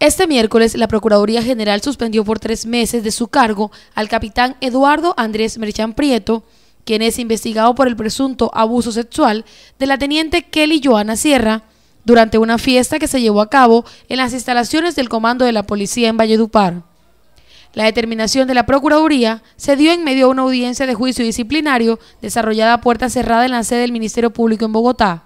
Este miércoles, la Procuraduría General suspendió por tres meses de su cargo al capitán Eduardo Andrés Merchan Prieto, quien es investigado por el presunto abuso sexual de la teniente Kelly Joana Sierra durante una fiesta que se llevó a cabo en las instalaciones del Comando de la Policía en Valledupar. La determinación de la Procuraduría se dio en medio de una audiencia de juicio disciplinario desarrollada a puerta cerrada en la sede del Ministerio Público en Bogotá.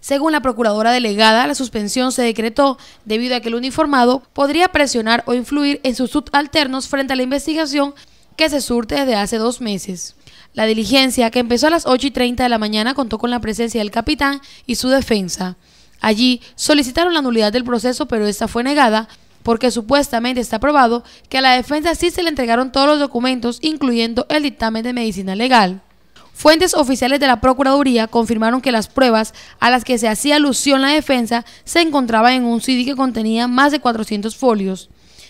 Según la procuradora delegada, la suspensión se decretó debido a que el uniformado podría presionar o influir en sus subalternos frente a la investigación que se surte desde hace dos meses. La diligencia, que empezó a las 8 y 30 de la mañana, contó con la presencia del capitán y su defensa. Allí solicitaron la nulidad del proceso, pero esta fue negada porque supuestamente está probado que a la defensa sí se le entregaron todos los documentos, incluyendo el dictamen de medicina legal. Fuentes oficiales de la Procuraduría confirmaron que las pruebas a las que se hacía alusión la defensa se encontraban en un CD que contenía más de 400 folios.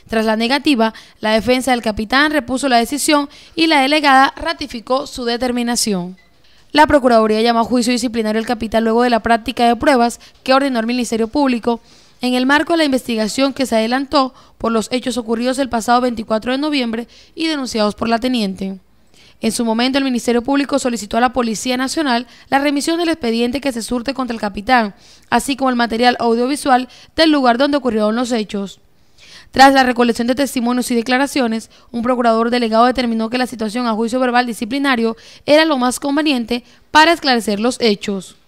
Tras la negativa, la defensa del capitán repuso la decisión y la delegada ratificó su determinación. La Procuraduría llamó a juicio disciplinario al capitán luego de la práctica de pruebas que ordenó el Ministerio Público en el marco de la investigación que se adelantó por los hechos ocurridos el pasado 24 de noviembre y denunciados por la teniente. En su momento, el Ministerio Público solicitó a la Policía Nacional la remisión del expediente que se surte contra el capitán, así como el material audiovisual del lugar donde ocurrieron los hechos. Tras la recolección de testimonios y declaraciones, un procurador delegado determinó que la situación a juicio verbal disciplinario era lo más conveniente para esclarecer los hechos.